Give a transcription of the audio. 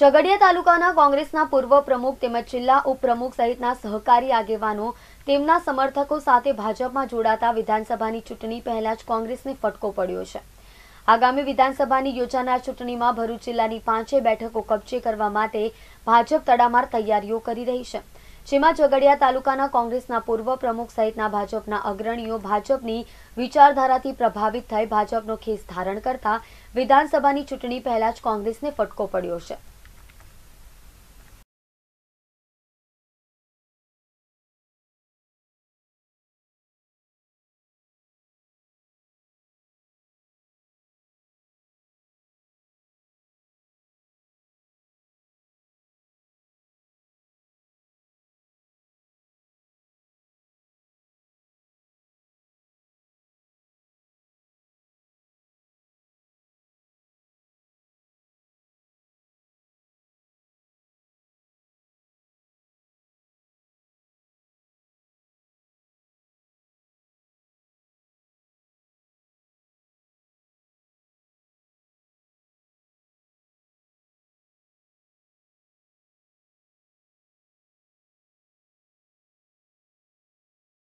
ઝઘડિયા તાલુકાના કોંગ્રેસના પૂર્વ પ્રમુખ તેમજ જિલ્લા ઉપપ્રમુખ સહિતના સહકારી આગેવાનો તેમના સમર્થકો સાથે ભાજપમાં જોડાતા વિધાનસભાની ચૂંટણી પહેલા જ કોંગ્રેસને ફટકો પડ્યો છે આગામી વિધાનસભાની યોજાનાર ચૂંટણીમાં ભરૂચ જિલ્લાની પાંચે બેઠકો કબજે કરવા માટે ભાજપ તડામાર તૈયારીઓ કરી રહી છે જેમાં ઝઘડિયા તાલુકાના કોંગ્રેસના પૂર્વ પ્રમુખ સહિતના ભાજપના અગ્રણીઓ ભાજપની વિચારધારાથી પ્રભાવિત થઈ ભાજપનો ખેસ ધારણ કરતા વિધાનસભાની ચૂંટણી પહેલા જ કોંગ્રેસને ફટકો પડ્યો છે